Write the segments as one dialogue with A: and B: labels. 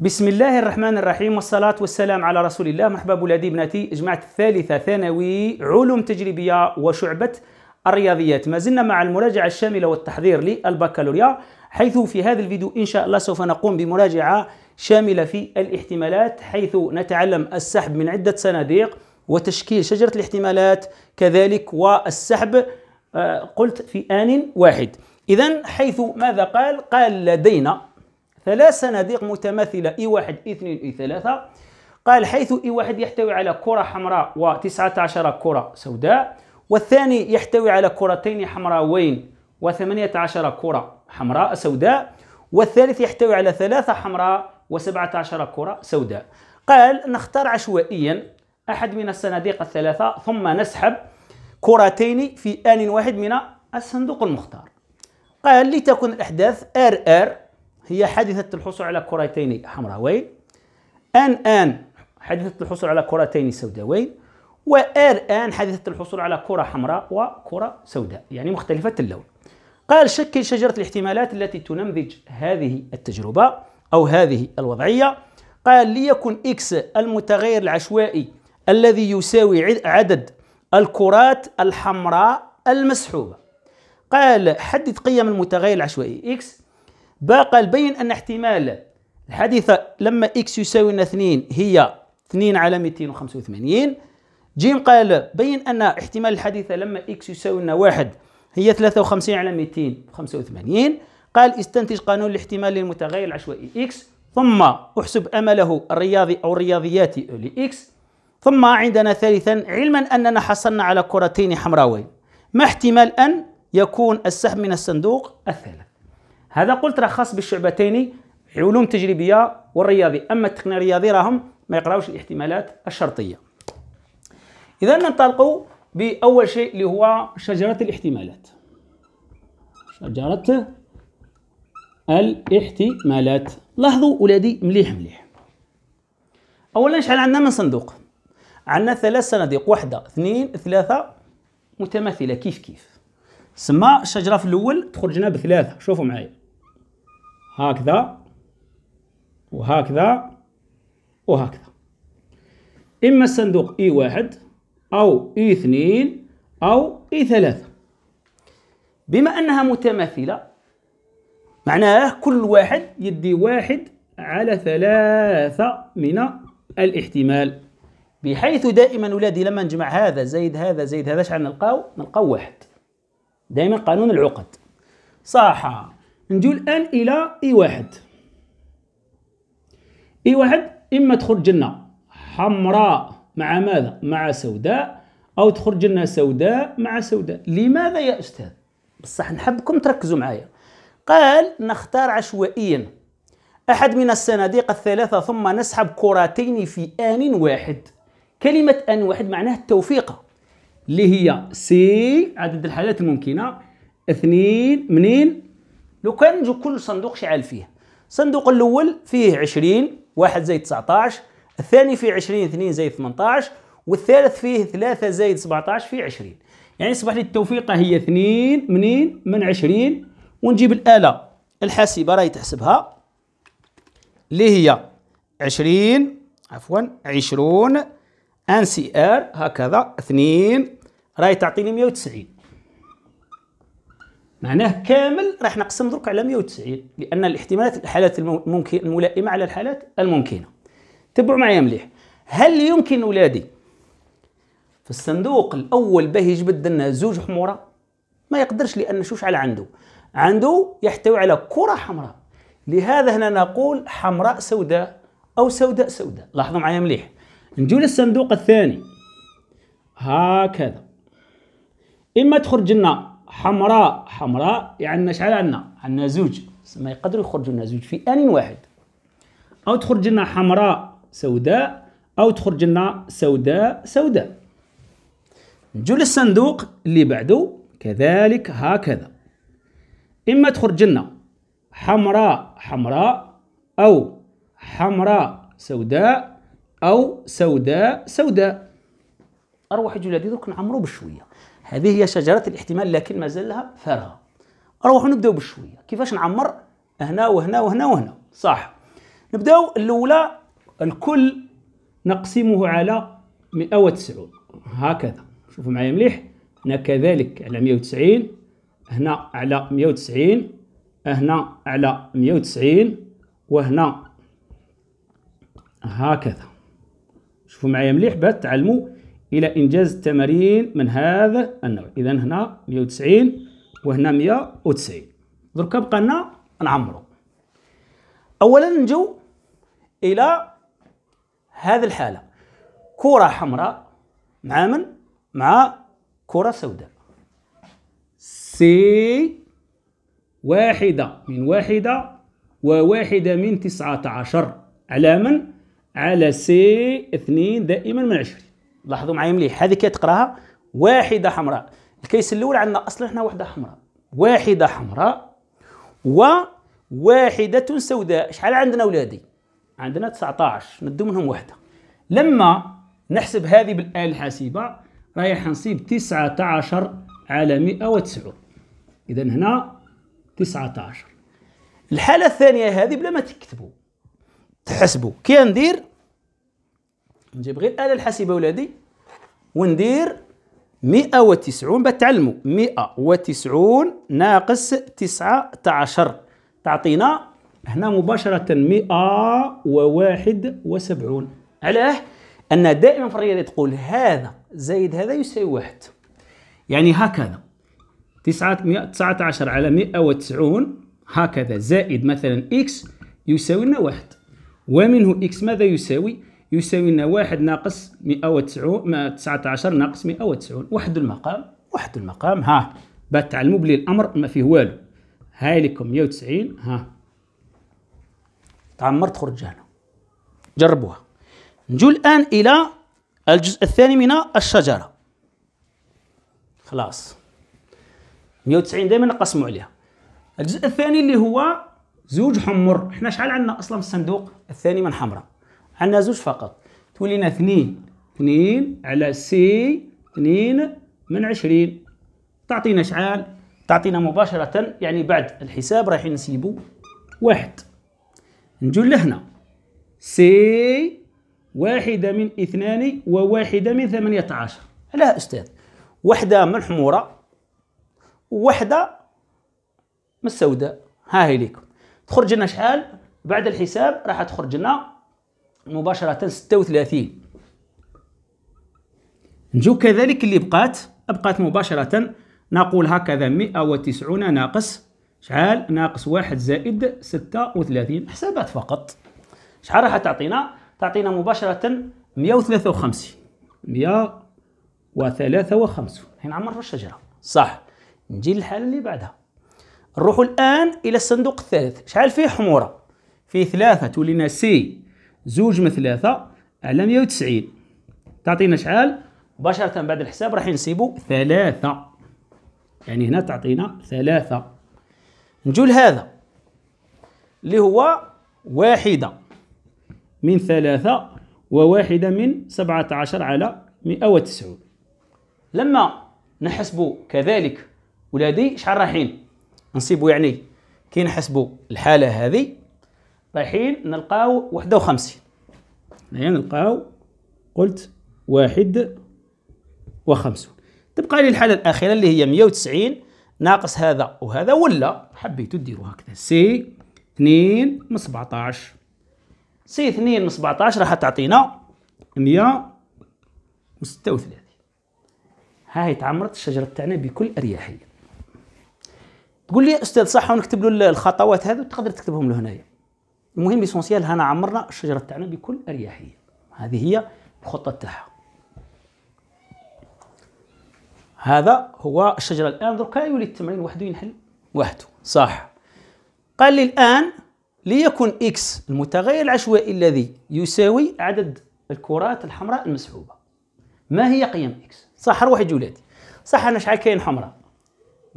A: بسم الله الرحمن الرحيم والصلاة والسلام على رسول الله محباب ولادي بناتي جماعة الثالثة ثانوي علوم تجريبية وشعبة الرياضيات ما زلنا مع المراجعة الشاملة والتحضير للبكالوريا حيث في هذا الفيديو إن شاء الله سوف نقوم بمراجعة شاملة في الاحتمالات حيث نتعلم السحب من عدة صناديق وتشكيل شجرة الاحتمالات كذلك والسحب قلت في آن واحد إذا حيث ماذا قال؟ قال لدينا ثلاث صناديق متماثلة اي واحد اي اثنين اي ثلاثة قال حيث اي واحد يحتوي على كرة حمراء و19 كرة سوداء والثاني يحتوي على كرتين حمراوين و18 كرة حمراء سوداء والثالث يحتوي على ثلاثة حمراء و17 كرة سوداء قال نختار عشوائيا أحد من الصناديق الثلاثة ثم نسحب كرتين في آن واحد من الصندوق المختار قال لتكن الأحداث ار ار هي حادثة الحصول على كرتين حمراوين أن آن حادثة الحصول على كرتين سوداوين وآر آن حادثة الحصول على كرة حمراء وكرة سوداء يعني مختلفة اللون قال شكل شجرة الاحتمالات التي تنمذج هذه التجربة أو هذه الوضعية قال ليكن إكس المتغير العشوائي الذي يساوي عدد الكرات الحمراء المسحوبة قال حدد قيم المتغير العشوائي إكس باقى البين أن احتمال الحادثة لما إكس يساوي لنا 2 هي 2 على 285 جيم قال بين أن احتمال الحادثة لما إكس يساوي لنا 1 هي 53 على 285 قال استنتج قانون الاحتمال للمتغير العشوائي إكس ثم احسب أمله الرياضي أو الرياضياتي لإكس ثم عندنا ثالثا علما أننا حصلنا على كرتين حمراوين ما احتمال أن يكون السحب من الصندوق الثالث هذا قلت راه خاص بالشعبتين علوم تجريبيه والرياضي اما التقنيه الرياضي راهم ما يقراوش الاحتمالات الشرطيه اذا ننطلق باول شيء اللي هو شجره الاحتمالات شجره الاحتمالات لاحظوا ولادي مليح مليح اولا شحال عندنا من صندوق عندنا ثلاث صناديق واحده اثنين ثلاثه متماثله كيف كيف سما الشجره في الاول تخرجنا بثلاثه شوفوا معايا هكذا وهكذا وهكذا إما الصندوق إي واحد أو إي اثنين أو إي ثلاثة بما أنها متماثلة معناه كل واحد يدي واحد على ثلاثة من الاحتمال بحيث دائما ولادي لما نجمع هذا زيد هذا زيد هذا شحال نلقاو نلقاو واحد دائما قانون العقد صح نجيو الان الى اي واحد اي واحد اما تخرج لنا حمراء مع ماذا مع سوداء او تخرج لنا سوداء مع سوداء لماذا يا استاذ بصح نحبكم تركزوا معايا قال نختار عشوائيا احد من الصناديق الثلاثه ثم نسحب كرتين في ان واحد كلمه ان واحد معناها التوفيق اللي هي سي عدد الحالات الممكنه اثنين منين لو كان نجو كل صندوق شحال فيه الصندوق الاول فيه 20 واحد زائد 19 الثاني فيه 20 2 زائد 18 والثالث فيه 3 زائد 17 فيه 20 يعني يصبح لي التوفيقه هي 2 منين من 20 ونجيب الاله الحاسبه راهي تحسبها اللي هي 20 عفوا 20 ان سي ار هكذا 2 راهي تعطيني 190 معناه كامل راح نقسم درك على 190 لان الاحتمالات الحالات الممكن الملائمه على الحالات الممكنه تبعوا معايا مليح هل يمكن ولادي في الصندوق الاول باه يجبد لنا زوج حموره ما يقدرش لان شوش على عنده عنده يحتوي على كره حمراء لهذا هنا نقول حمراء سوداء او سوداء سوداء لاحظوا معايا مليح نجيو للصندوق الثاني هكذا اما تخرج لنا حمراء حمراء يعني شحال عندنا عندنا زوج ما يقدروا يخرجوا لنا زوج في ان واحد او تخرج لنا حمراء سوداء او تخرج لنا سوداء سوداء نجيو للصندوق اللي بعده كذلك هكذا اما تخرج لنا حمراء حمراء او حمراء سوداء او سوداء سوداء اروح الجوله هذه درك نعمرو بشويه هذه هي شجرة الاحتمال لكن ما زال لها فرها نروحوا نبداو بشويه كيفاش نعمر هنا وهنا وهنا وهنا صح نبداو الاولى الكل نقسمه على 190 هكذا شوفوا معايا مليح هنا كذلك على 190 هنا على 190 هنا على 190 وهنا هكذا شوفوا معايا مليح باه تعلموا إلى إنجاز التمارين من هذا النوع إذا هنا 190 وهنا 190 درك بقى لنا نعمرو أولا نجو إلى هذه الحالة كرة حمراء مع من؟ مع كرة سوداء سي واحدة من واحدة وواحدة من تسعة عشر على من؟ على سي اثنين دائما من عشرين لاحظوا معايا مليح هذه تقراها واحده حمراء الكيس الاول عندنا اصلا هنا وحده حمراء واحده حمراء وواحده سوداء شحال عندنا ولادي عندنا 19 ندو منهم وحده لما نحسب هذه بالاله الحاسبه رايح نصيب 19 على 190 اذا هنا 19 الحاله الثانيه هذه بلا ما تكتبوا تحسبوا كي ندير نجيب غير الاله الحاسبه ولادي وندير 190 باش تعلموا 190 ناقص 19 تعطينا هنا مباشرة 171 علاه أن دائما في الرياضة تقول هذا زائد هذا يساوي واحد يعني هكذا 19 على 190 هكذا زائد مثلا إكس يساوي لنا واحد ومنه إكس ماذا يساوي؟ يساوي لنا واحد ناقص 109 19 ناقص 190 وحد المقام وحد المقام ها بات تعلموا بلي الامر ما فيه والو هاي لكم 190 ها تعمر تخرج هنا جربوها نجو الان الى الجزء الثاني من الشجره خلاص 190 دائما نقسموا عليها الجزء الثاني اللي هو زوج حمر احنا شحال عندنا اصلا في الصندوق الثاني من حمره عندنا زوج فقط تولينا اثنين اثنين على سي اثنين من عشرين تعطينا شعال تعطينا مباشرة يعني بعد الحساب رايحين نسيبو واحد نجو لهنا سي واحدة من اثنان وواحدة من ثمانية عشر لا أستاذ واحدة من الحمورة وواحدة من السوداء ها هي ليكم تخرج لنا شحال بعد الحساب راح تخرج لنا مباشرة 36 نجو كذلك اللي بقات بقات مباشرة نقول هكذا 190 ناقص شحال ناقص واحد زائد 36 حسابات فقط شحال راح تعطينا تعطينا مباشرة 153 153 هنا عمر الشجرة صح نجي للحالة اللي بعدها نروحوا الآن إلى الصندوق الثالث شحال فيه حمورة فيه ثلاثة تولينا سي زوج من ثلاثة على 190 تعطينا شحال مباشرة بعد الحساب راح نسيبو ثلاثة يعني هنا تعطينا ثلاثة نجو لهذا اللي هو واحدة من ثلاثة وواحدة من سبعة عشر على مئة وتسعون لما نحسبو كذلك ولادي شحال رايحين نصيبو يعني كي نحسبو الحالة هذه رايحين نلقاو واحد وخمسين هنا نلقاو قلت واحد وخمسون تبقى لي الحالة الأخيرة اللي هي مية وتسعين ناقص هذا وهذا ولا حبيتو ديرو هكذا سي اثنين من سبعتاش سي اثنين من سبعتاش راح تعطينا مية وستة وثلاثين هاي تعمرت الشجرة تاعنا بكل أريحية تقول لي أستاذ صح ونكتب له الخطوات هذا تقدر تكتبهم لهنايا المهم ليسونسيال هنا عمرنا الشجره تاعنا بكل اريحيه هذه هي الخطه تاعها هذا هو الشجره الان دركا يولي التمرين وحده ينحل وحده صح قال لي الان ليكن اكس المتغير العشوائي الذي يساوي عدد الكرات الحمراء المسحوبه ما هي قيم اكس صح روح جولاتي صح انا شحال كاين حمراء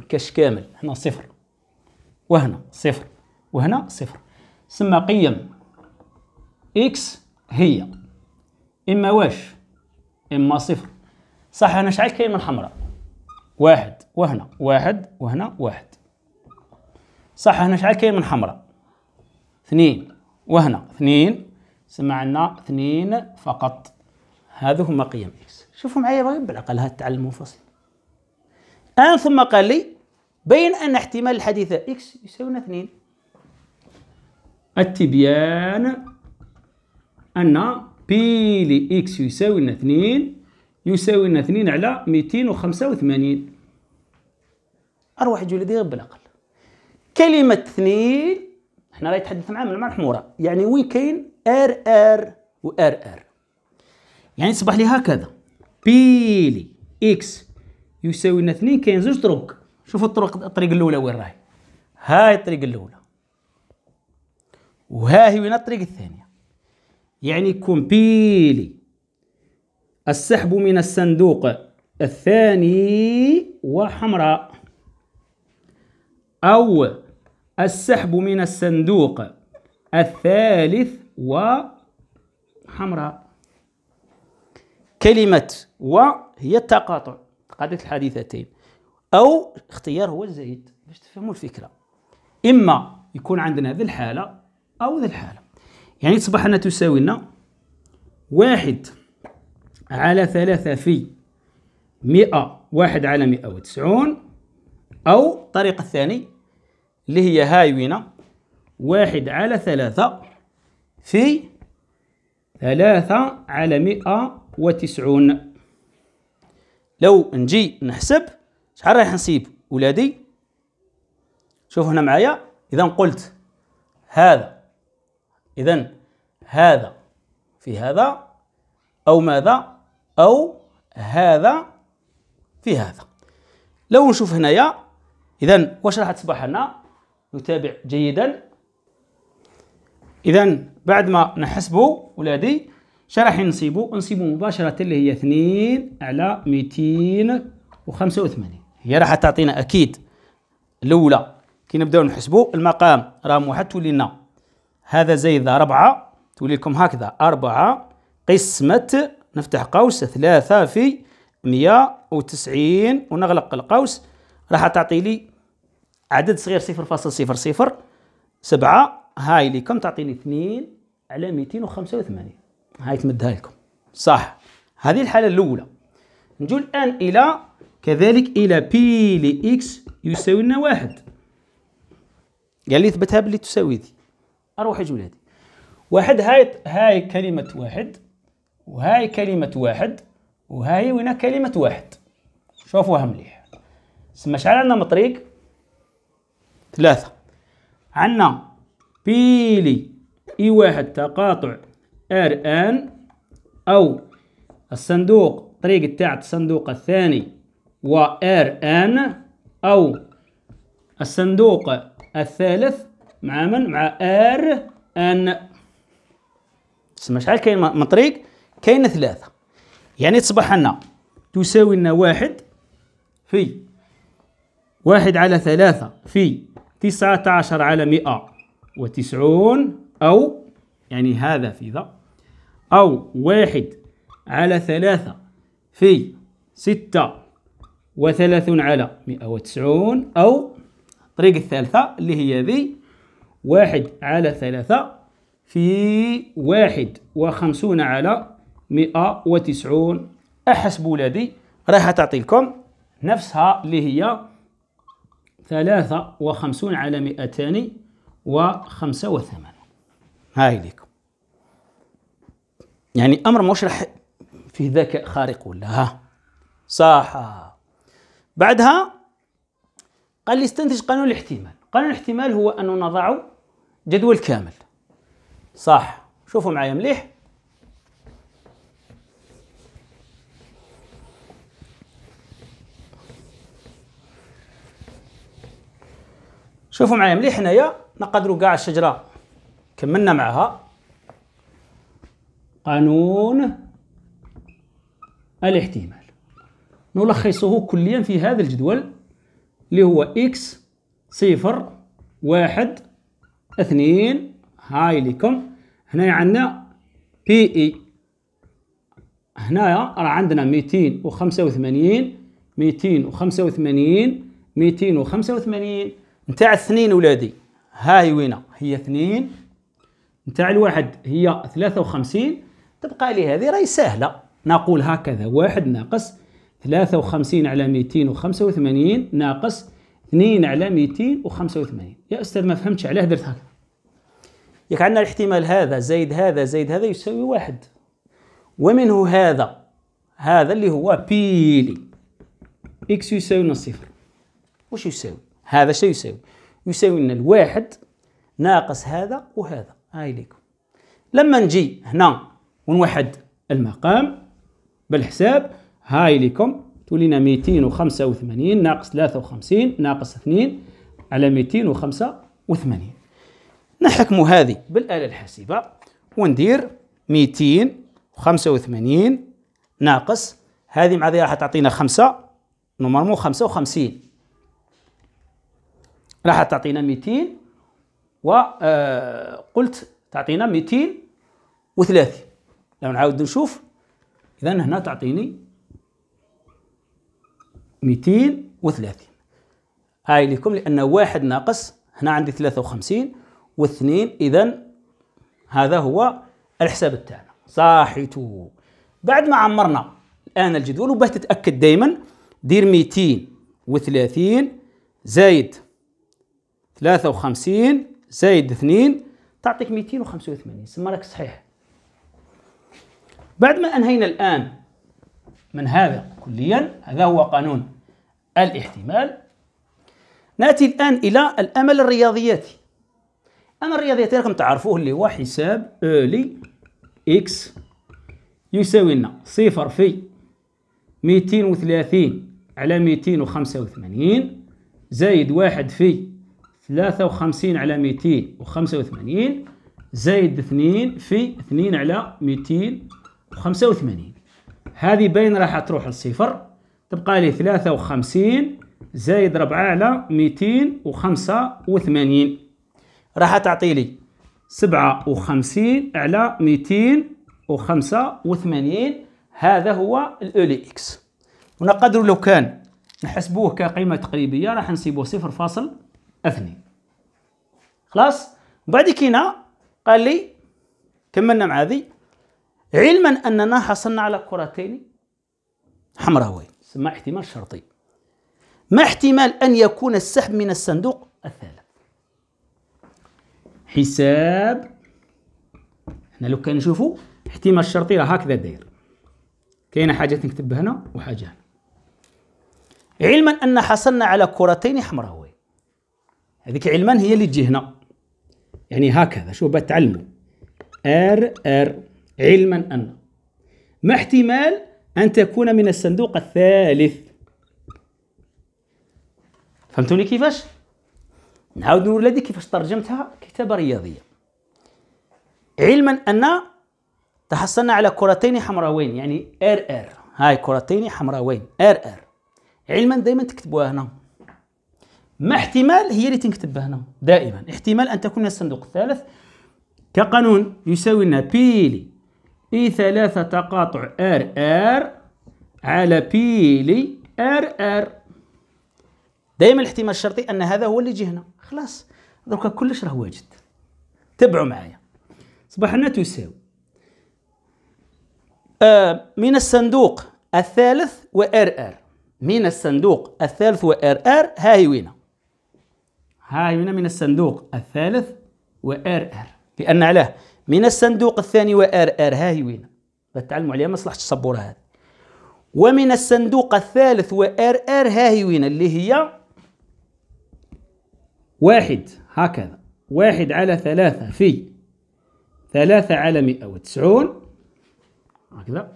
A: الكاش كامل هنا صفر وهنا صفر وهنا صفر سما قيم اكس هي اما واش اما صفر صح هنا شحال كاين من حمراء واحد وهنا واحد وهنا واحد صح هنا شحال كاين من حمراء اثنين وهنا اثنين سما عندنا اثنين فقط هذو هما قيم اكس شوفوا معايا بغي بالعقل هاد التعلم المنفصل الان ثم قال لي بين ان احتمال الحديثه اكس يساوينا اثنين التبيان أن بي لإكس يساوي لنا اثنين يساوي لنا اثنين على ميتين 285 أروح يجي ولدي بالأقل كلمة اثنين احنا راه يتحدث معاه من المعنى الحمورة يعني وين كاين ار ار و ار ار يعني تصبح لي هكذا لي اكس يساوي لنا اثنين كاين زوج طرق شوفوا الطرق الطريق الاولى وين راهي هاي الطريق الاولى وها هي وين الطريق الثانية يعني كومبيلي السحب من الصندوق الثاني وحمراء أو السحب من الصندوق الثالث وحمراء كلمة و هي التقاطع قاعدة الحديثتين أو اختيار هو الزايد باش تفهموا الفكرة إما يكون عندنا هذه الحالة أو ذا الحالة يعني تصبح لنا تساوي لنا واحد على ثلاثة في مئة واحد على مئة وتسعون أو الطريقة الثاني اللي هي هاي وينا واحد على ثلاثة في ثلاثة على مئة وتسعون لو نجي نحسب شحال رايح نصيب ولادي شوفوا هنا معايا إذا قلت هذا إذا هذا في هذا أو ماذا أو هذا في هذا لو نشوف هنايا إذا واش راح تصبح لنا نتابع جيدا إذا بعد ما نحسبوا ولادي شرح نصيبه نصيبه مباشرة اللي هي 2 على 285 هي راح تعطينا أكيد الأولى كي نبداو نحسبوا المقام راه واحد تولي لنا هذا زائد أربعة تولي لكم هكذا أربعة قسمة نفتح قوس ثلاثة في مية وتسعين ونغلق القوس راح تعطي لي عدد صغير صفر فاصل صفر صفر سبعة هاي لكم تعطيني اثنين على ميتين وخمسة وثمانين هاي تمدها لكم صح هذه الحالة الأولى نجو الآن إلى كذلك إلى بي لإكس يساوي لنا واحد قال لي اثبتها باللي تساوي دي اجيب ولادي واحد هاي هاي كلمة واحد وهاي كلمة واحد وهاي وين كلمة واحد شوفوها مليح سما شحال عندنا مطريق ثلاثة عندنا بيلي اي واحد تقاطع ار ان او الصندوق طريق تاع الصندوق الثاني و ار ان او الصندوق الثالث مع من مع ار ان تسمى شحال كاين من طريق كاين ثلاثه يعني تصبح لنا تساوي لنا واحد في واحد على ثلاثة في تسعة عشر على مئة وتسعون أو يعني هذا في ذا أو واحد على ثلاثة في ستة وثلاثون على مئة وتسعون أو الطريق الثالثة اللي هي ذي واحد على ثلاثة في واحد وخمسون على مئة وتسعون أحسب ولادي راح تعطي لكم نفسها اللي هي ثلاثة وخمسون على مئتان وخمسة وثمانون هاي ليكم يعني أمر مش راح فيه ذكاء خارق ولا ها صح بعدها قال لي استنتج قانون الاحتمال قانون الاحتمال هو أن نضع جدول كامل صح شوفوا معايا مليح شوفوا معايا مليح هنايا نقدروا كاع الشجره كملنا معها قانون الاحتمال نلخصه كليا في هذا الجدول اللي هو اكس صفر واحد اثنين هاي لكم هنا عندنا بي اي e. هنايا راه عندنا ميتين وخمسة وثمانين ميتين وخمسة وثمانين ميتين وخمسة وثمانين نتاع اثنين ولادي هاي وينها هي اثنين نتاع الواحد هي ثلاثة وخمسين تبقى لي هذه راهي سهلة نقول هكذا واحد ناقص ثلاثة وخمسين على ميتين وخمسة وثمانين ناقص 2 على 285 يا أستاذ ما فهمتش علاه درت هكا ياك عندنا الاحتمال هذا زائد هذا زائد هذا يساوي واحد ومنه هذا هذا اللي هو بيلي إكس يساوي لنا صفر واش يساوي هذا شنو يساوي يساوي لنا الواحد ناقص هذا وهذا هاي ليكم لما نجي هنا ونوحد المقام بالحساب هاي ليكم تولينا 285 ناقص 53 ناقص 2 على 285 نحكم هذه بالآلة الحاسبة وندير 285 ناقص هذه مع ذي راح تعطينا 5 نورمالمون 55 راح تعطينا 200 و آه، قلت تعطينا 230 لو نعاود نشوف اذا هنا تعطيني 230 هاي لكم لأن واحد ناقص هنا عندي 53 واثنين إذا هذا هو الحساب تاعنا صاحتو بعد ما عمرنا الآن الجدول وباه تتأكد دائما دير 230 زايد 53 زايد 2 تعطيك 285 سما راك صحيح بعد ما أنهينا الآن من هذا كليا هذا هو قانون الاحتمال ناتي الان الى الامل الرياضياتي الامل الرياضياتي راكم تعرفوه اللي هو حساب اولي اكس يساوي لنا صفر في 230 على 285 زايد واحد في 53 على 285 زايد 2 في 2 على 285 هذه باين راح تروح للصفر تبقى لي ثلاثة وخمسين زايد ربعة على ميتين وخمسة وثمانين راح تعطي لي سبعة وخمسين على ميتين وخمسة وثمانين هذا هو الأولي إكس ونقدر لو كان نحسبوه كقيمة تقريبية راح نسيبوه صفر فاصل اثنين خلاص بعد كينا قال لي كملنا مع هذه علما أننا حصلنا على كرتين حمراوين ما احتمال شرطي ما احتمال أن يكون السحب من الصندوق الثالث حساب احنا لو كان نشوفوا احتمال شرطي راه هكذا داير كاينه حاجه تنكتب هنا وحاجه هنا علما ان حصلنا على كرتين حمراوين هذيك علما هي اللي تجي هنا يعني هكذا شوف بتعلموا ار ار علما أن ما احتمال أن تكون من الصندوق الثالث فهمتوني كيفاش؟ نعاود نقول لدي كيفاش ترجمتها كتابة رياضية علما أن تحصلنا على كرتين حمراوين يعني ار ار هاي كرتين حمراوين ار ار علما دائما تكتبوها هنا ما احتمال هي اللي تنكتب هنا دائما احتمال ان تكون الصندوق الثالث كقانون يساوي لنا بي اي ثلاثة تقاطع ار ار على بي لي ار ار دائما الاحتمال الشرطي ان هذا هو اللي يجي هنا خلاص دركا كلش راه واجد تبعوا معايا صباحنا تساوي آه من الصندوق الثالث وار ار من الصندوق الثالث وار ار ها هي وين ها هي وين من الصندوق الثالث وار ار لان علاه من الصندوق الثاني وار ار ها هي وين تعلموا عليها مصلحه الصبوره هذه ومن الصندوق الثالث وار ار ها هي وين اللي هي واحد هكذا واحد على ثلاثة في ثلاثة على مئة وتسعون هكذا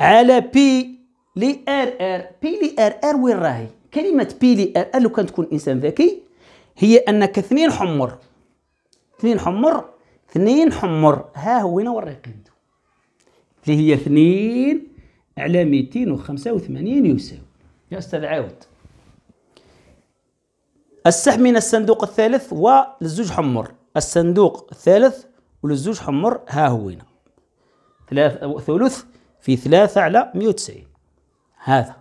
A: على بي لي ار ار بي لي ار ار وين راهي كلمة بي لي ار ار لو كان تكون إنسان ذكي هي أنك اثنين حمر اثنين حمر اثنين حمر ها هو هنا وري قيمتو اللي هي اثنين على ميتين وخمسة وثمانين يساوي يا أستاذ عاود السحب من الصندوق الثالث وللزوج حمر الصندوق الثالث وللزوج حمر ها هو هنا ثلاث ثلث في ثلاثة على مية وتسعين هذا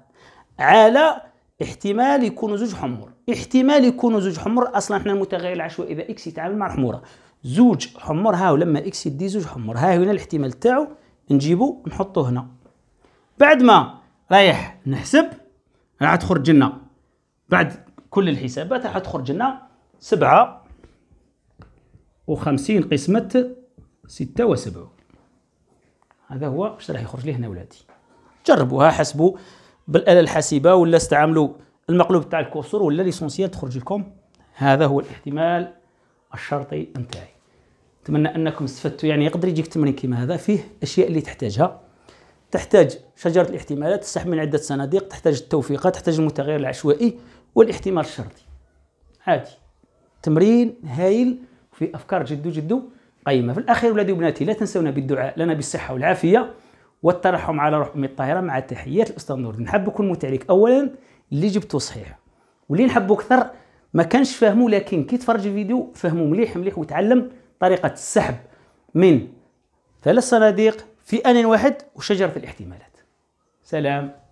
A: على احتمال يكونوا زوج حمر احتمال يكونوا زوج حمر اصلا احنا المتغير العشوائي اذا اكس يتعامل مع الحموره زوج حمر ها لما اكس يدي زوج حمر ها هنا الاحتمال تاعو نجيبو نحطو هنا بعد ما رايح نحسب راح تخرج لنا بعد كل الحسابات راح تخرج لنا سبعة وخمسين قسمة ستة وسبعون هذا هو واش راح يخرج ليه هنا ولادي جربوها حسبوا بالآلة الحاسبة ولا استعملوا المقلوب تاع الكورسور ولا ليسونسيال تخرج لكم هذا هو الاحتمال الشرطي نتاعي نتمنى انكم استفدتوا يعني يقدر يجيك تمرين كيما هذا فيه اشياء اللي تحتاجها تحتاج شجره الاحتمالات تستحمل عده صناديق تحتاج التوفيقات تحتاج المتغير العشوائي والاحتمال الشرطي عادي تمرين هايل في افكار جدو جدو قيمه في الاخير ولادي وبناتي لا تنسونا بالدعاء لنا بالصحه والعافيه والترحم على روح امي الطاهره مع تحيات الاستاذ نور نحب نكون متعليك اولا اللي جبته صحيح واللي نحبه اكثر ما كانش فاهمو لكن كي تفرج الفيديو فهمو مليح مليح وتعلم طريقه السحب من ثلاث صناديق في ان واحد وشجره الاحتمالات سلام